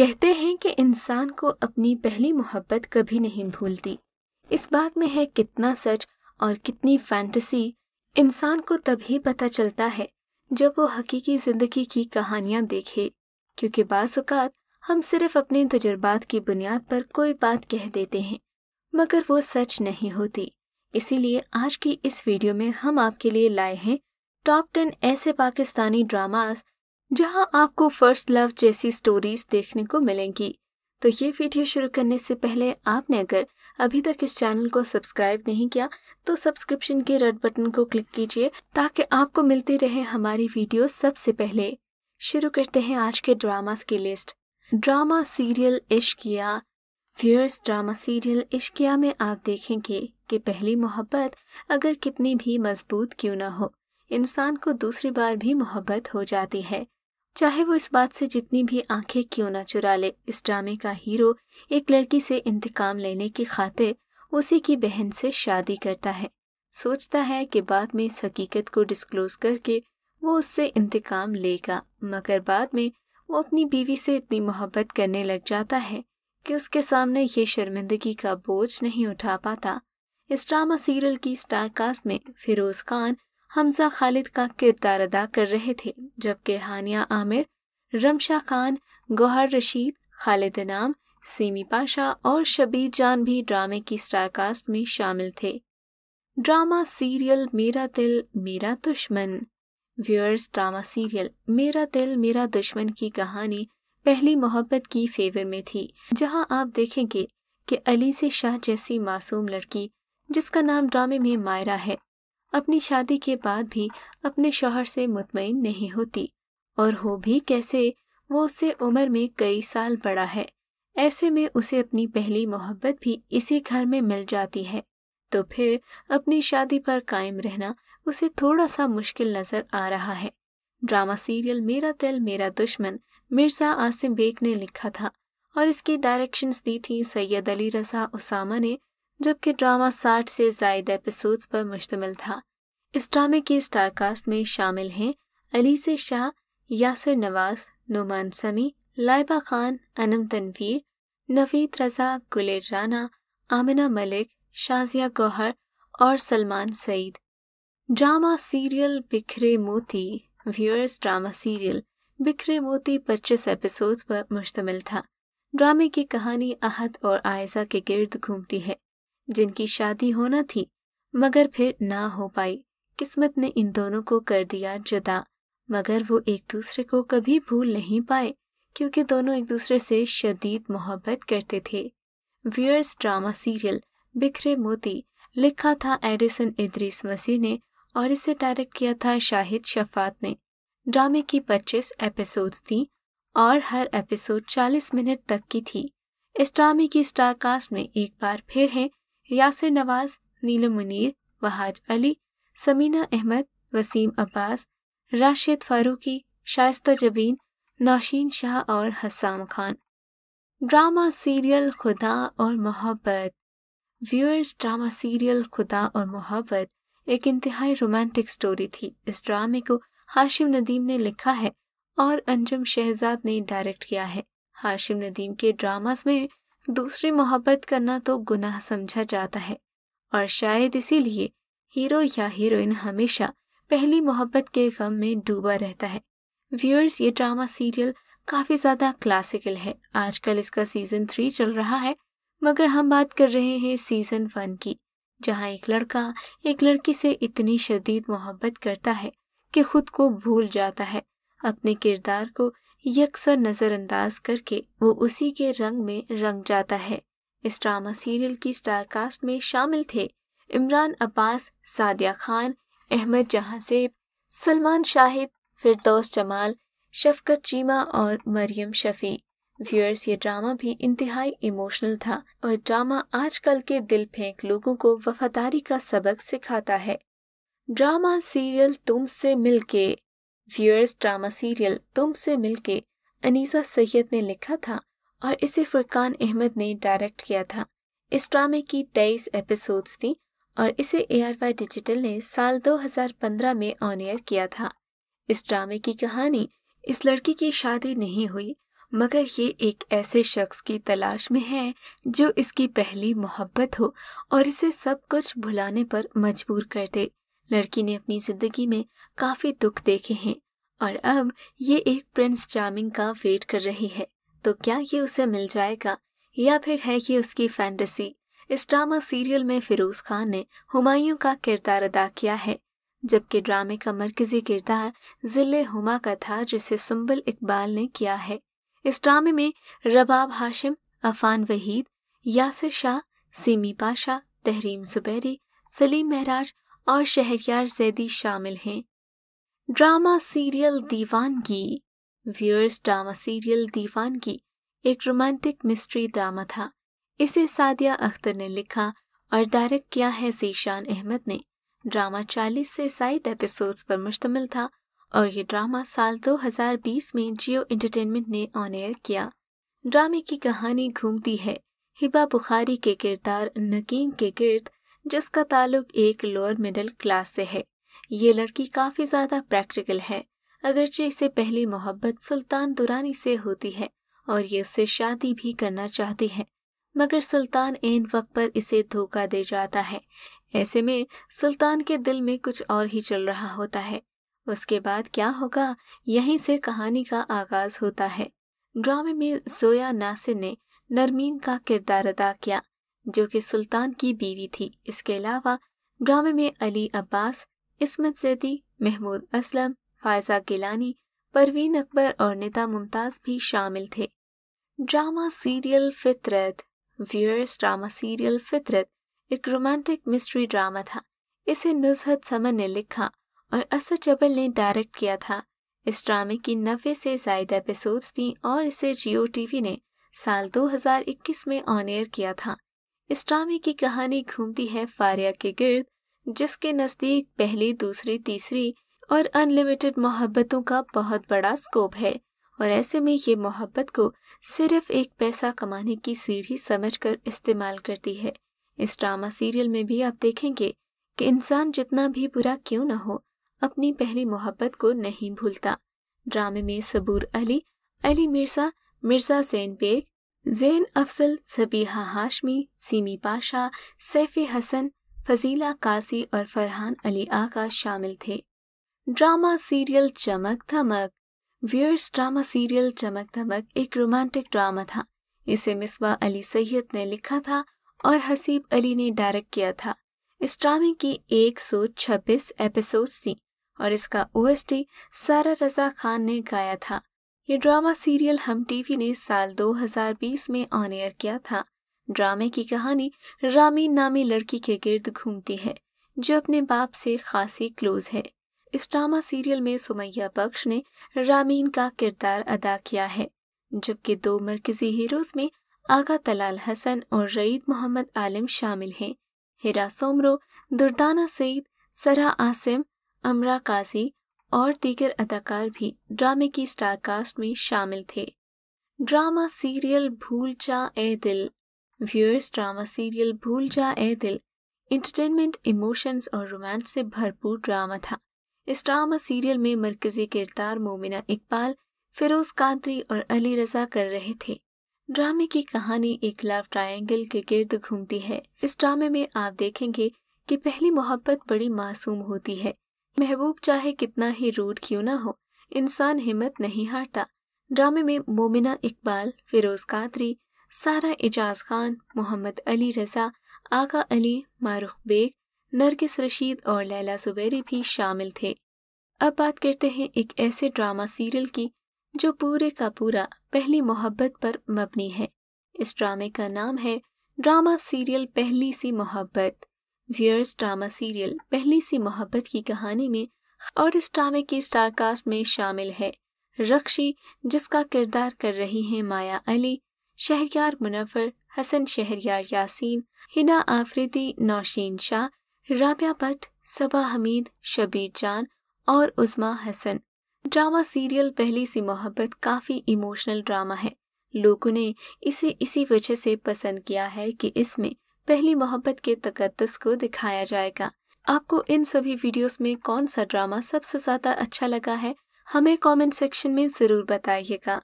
कहते हैं कि इंसान को अपनी पहली मोहब्बत कभी नहीं भूलती इस बात में है कितना सच और कितनी फैंटसी इंसान को तभी पता चलता है जब वो हकीकी जिंदगी की कहानियां देखे क्योंकि बासुकात हम सिर्फ अपने तजुर्बात की बुनियाद पर कोई बात कह देते हैं मगर वो सच नहीं होती इसीलिए आज की इस वीडियो में हम आपके लिए लाए हैं टॉप टेन ऐसे पाकिस्तानी ड्रामास जहां आपको फर्स्ट लव जैसी स्टोरीज देखने को मिलेंगी तो ये वीडियो शुरू करने से पहले आपने अगर अभी तक इस चैनल को सब्सक्राइब नहीं किया तो सब्सक्रिप्शन के रेड बटन को क्लिक कीजिए ताकि आपको मिलती रहे हमारी वीडियो सबसे पहले शुरू करते हैं आज के ड्रामा की list drama serial Ishqiya viewers drama serial Ishqiya में आप देखेंगे कि पहली मोहब्बत अगर कितनी भी मजबूत क्यों ना हो इंसान को दूसरी बार भी मोहब्बत हो जाती है चाहे वो इस बात से जितनी भी आंखें क्यों ना चुरा ले इस ड्रामे का हीरो एक लड़की से इंतकाम लेने की खातिर उसी की बहन से शादी करता है सोचता है कि बाद में इस हकीकत को डिस्क्लोज करके वो उससे इंतकाम लेगा मगर बाद में वो अपनी बीवी से इतनी मोहब्बत करने लग जाता है कि उसके सामने ये शर्मिंदगी का बोझ नहीं उठा पाता इस ड्रामा सीरियल की स्टार कास्ट में फिरोज खान हमजा खालिद का किरदार अदा कर रहे थे जबकि हानिया आमिर रमशा खान गौहर रशीद खालिद नाम सीमी पाशा और शबीर जान भी ड्रामे की स्टारकास्ट में शामिल थे ड्रामा सीरियल मेरा दिल मेरा दुश्मन व्यूअर्स ड्रामा सीरियल मेरा दिल मेरा दुश्मन की कहानी पहली मोहब्बत की फेवर में थी जहां आप देखेंगे कि अली से शाह जैसी मासूम लड़की जिसका नाम ड्रामे में मायरा है अपनी शादी के बाद भी अपने शोहर से मुतमिन नहीं होती और हो भी कैसे वो उससे उम्र में कई साल बड़ा है ऐसे में उसे अपनी पहली मोहब्बत भी इसी घर में मिल जाती है तो फिर अपनी शादी पर कायम रहना उसे थोड़ा सा मुश्किल नजर आ रहा है ड्रामा सीरियल मेरा दिल मेरा दुश्मन मिर्जा आसिम बेग ने लिखा था और इसकी डायरेक्शंस दी थी सैयद अली रजा उसामा ने जबकि ड्रामा साठ से जायद एपिसोड्स पर मुश्तमिल था इस ड्रामे के स्टारकास्ट में शामिल हैं अलीसे शाह यासिर नवाज नुमान समी लाइबा खान अनम तनवीर नवीद रजा गुलेर राना आमिना मलिक शाजिया गौहर और सलमान सईद ड्रामा सीरियल बिखरे मोती व्यूअर्स ड्रामा सीरियल बिखरे मोती पच्चीस एपिसोड्स पर मुश्तमिल था ड्रामे की कहानी अहद और आयजा के गिर्द घूमती है जिनकी शादी होना थी मगर फिर ना हो पाई किस्मत ने इन दोनों को कर दिया जुदा मगर वो एक दूसरे को कभी भूल नहीं पाए क्योंकि दोनों एक दूसरे से शदीद मोहब्बत करते थे वियर्स ड्रामा सीरियल बिखरे मोती लिखा था एडिसन इद्रीस मसीह ने और इसे डायरेक्ट किया था शाहिद शफात ने ड्रामे की 25 एपिसोड थी और हर एपिसोड 40 मिनट तक की थी इस ड्रामे की स्टार कास्ट में एक बार फिर हैं यासिर नवाज नीलम मुनीर वहाज अली समीना अहमद वसीम अब्बास राशिद फारूकी शाइस्ता जबीन नौशीन शाह और हसाम खान ड्रामा सीरियल खुदा और मोहब्बत व्यूअर्स ड्रामा सीरियल खुदा और मोहब्बत एक इंतहाई रोमांटिक स्टोरी थी इस ड्रामे को हाशिम नदीम ने लिखा है और अंजम शहजाद ने डायरेक्ट किया है हाशिम नदीम के ड्रामास में दूसरी मोहब्बत करना तो गुनाह समझा जाता है और शायद इसीलिए हीरो या हीरोइन हमेशा पहली मोहब्बत के गम में डूबा रहता है व्यूअर्स ये ड्रामा सीरियल काफ़ी ज़्यादा क्लासिकल है आजकल इसका सीज़न थ्री चल रहा है मगर हम बात कर रहे हैं सीज़न वन की जहाँ एक लड़का एक लड़की से इतनी शदीद मोहब्बत करता है कि खुद को भूल जाता है अपने किरदार को यकसर नज़रअंदाज करके वो उसी के रंग में रंग जाता है इस ड्रामा सीरियल की स्टार कास्ट में शामिल थे इमरान अब्बास सादिया खान अहमद सेब सलमान शाहिद फिरदौस जमाल शफकत चीमा और मरियम शफी व्यूअर्स ये ड्रामा भी इंतहाई इमोशनल था और ड्रामा आजकल के दिल फेंक लोगों को वफादारी का सबक सिखाता है ड्रामा सीरियल तुम मिल मिलके व्यूअर्स ड्रामा सीरियल तुम मिल मिलके अनीसा सैयद ने लिखा था और इसे फुरकान अहमद ने डायरेक्ट किया था इस ड्रामे की तेईस एपिसोड्स थी और इसे ए डिजिटल ने साल 2015 में ऑन एयर किया था इस ड्रामे की कहानी इस लड़की की शादी नहीं हुई मगर ये एक ऐसे शख्स की तलाश में है जो इसकी पहली मोहब्बत हो और इसे सब कुछ भुलाने पर मजबूर कर दे लड़की ने अपनी जिंदगी में काफी दुख देखे हैं और अब ये एक प्रिंस चार्मिंग का वेट कर रही है तो क्या ये उसे मिल जाएगा या फिर है ये उसकी फैंटेसी इस ड्रामा सीरियल में फिरोज खान ने हुमायूं का किरदार अदा किया है जबकि ड्रामे का मरकजी किरदार जिले हुमा का था जिसे सुम्बल इकबाल ने किया है इस ड्रामे में रबाब हाशिम अफान वहीद यासिर शाह सीमी पाशा तहरीम जुबैरी सलीम महराज और शहरियार जैदी शामिल हैं drama serial Deewangi viewers drama serial Deewangi एक रोमांटिक मिस्ट्री ड्रामा था इसे सादिया अख्तर ने लिखा और डायरेक्ट किया है जीशान अहमद ने ड्रामा 40 से साइट एपिसोड्स पर मुश्तमिल था और ये ड्रामा साल 2020 में जियो एंटरटेनमेंट ने ऑन एयर किया ड्रामे की कहानी घूमती है हिबा बुखारी के किरदार नकीन के गिर्द जिसका ताल्लुक एक लोअर मिडिल क्लास से है ये लड़की काफ़ी ज़्यादा प्रैक्टिकल है अगरचे इसे पहली मोहब्बत सुल्तान दुरानी से होती है और ये उससे शादी भी करना चाहती है मगर सुल्तान एन वक्त पर इसे धोखा दे जाता है ऐसे में सुल्तान के दिल में कुछ और ही चल रहा होता है उसके बाद क्या होगा यहीं से कहानी का आगाज होता है ड्रामे में जोया नासिर ने नरमीन का किरदार अदा किया जो कि सुल्तान की बीवी थी इसके अलावा ड्रामे में अली अब्बास इसमत जैदी महमूद असलम फायजा गिलानी परवीन अकबर और निता मुमताज भी शामिल थे drama serial Fitrat viewers drama serial Fitrat एक रोमांटिक मिस्ट्री ड्रामा था इसे नुजहत समन ने लिखा और असद जबल ने डायरेक्ट किया था इस ड्रामे की नब्बे से जायद एपिसोड थी और इसे जियो टीवी ने साल 2021 में ऑन एयर किया था इस ड्रामे की कहानी घूमती है फारिया के गिर्द जिसके नज़दीक पहली दूसरी तीसरी और अनलिमिटेड मोहब्बतों का बहुत बड़ा स्कोप है और ऐसे में ये मोहब्बत को सिर्फ एक पैसा कमाने की सीढ़ी समझकर इस्तेमाल करती है इस ड्रामा सीरियल में भी आप देखेंगे कि इंसान जितना भी बुरा क्यों ना हो अपनी पहली मोहब्बत को नहीं भूलता ड्रामे में सबूर अली अली मिर्जा मिर्जा जैन बेग जैन अफजल सबीहा हाशमी सीमी पाशा सैफी हसन फजीला कासी और फरहान अली आका शामिल थे ड्रामा सीरियल चमक धमक वीयर्स ड्रामा सीरियल चमक धमक एक रोमांटिक ड्रामा था इसे मिसबा अली सैयद ने लिखा था और हसीब अली ने डायरेक्ट किया था इस ड्रामे की 126 एपिसोड्स थी और इसका ओएसटी सारा रजा खान ने गाया था ये ड्रामा सीरियल हम टीवी ने साल 2020 में ऑन एयर किया था ड्रामे की कहानी रामी नामी लड़की के गिर्द घूमती है जो अपने बाप से खासी क्लोज है इस ड्रामा सीरियल में सुमैया बख्श ने रामीन का किरदार अदा किया है जबकि दो मरकजी हीरोज में आगा तलाल हसन और रईद मोहम्मद आलम शामिल हैं हिरा सोमरो दुर्दाना सईद सरा आसिम अमरा काजी और दीगर अदाकार भी ड्रामे की स्टार कास्ट में शामिल थे ड्रामा सीरियल भूल जा ए दिल व्यूअर्स ड्रामा सीरियल भूल जा ए दिल इंटरटेनमेंट इमोशंस और रोमांस से भरपूर ड्रामा था इस ड्रामा सीरियल में मरकजी किरदार मोमिना इकबाल फिरोज कादरी और अली रजा कर रहे थे ड्रामे की कहानी एक लव ट्रायंगल के गिर्द घूमती है इस ड्रामे में आप देखेंगे कि पहली मोहब्बत बड़ी मासूम होती है महबूब चाहे कितना ही रूड क्यों ना हो इंसान हिम्मत नहीं हारता ड्रामे में मोमिना इकबाल फिरोज कादरी सारा एजाज खान मोहम्मद अली रजा आका अली मारूख बेग नरगिस रशीद और लैला सुबेरी भी शामिल थे अब बात करते हैं एक ऐसे ड्रामा सीरियल की जो पूरे का पूरा पहली मोहब्बत पर मबनी है इस ड्रामे का नाम है ड्रामा सीरियल पहली सी मोहब्बत व्यूअर्स ड्रामा सीरियल पहली सी मोहब्बत की कहानी में और इस ड्रामे की स्टार कास्ट में शामिल है रक्षी जिसका किरदार कर रही हैं माया अली शहरियार मुनफर हसन शहरियार यासीन हिना आफरीदी नौशीन शाह राबिया भट्ट सबा हमीद शबीर जान और उस्मा हसन ड्रामा सीरियल पहली सी मोहब्बत काफ़ी इमोशनल ड्रामा है लोगों ने इसे इसी वजह से पसंद किया है कि इसमें पहली मोहब्बत के तकदस को दिखाया जाएगा आपको इन सभी वीडियोस में कौन सा ड्रामा सबसे ज़्यादा अच्छा लगा है हमें कमेंट सेक्शन में ज़रूर बताइएगा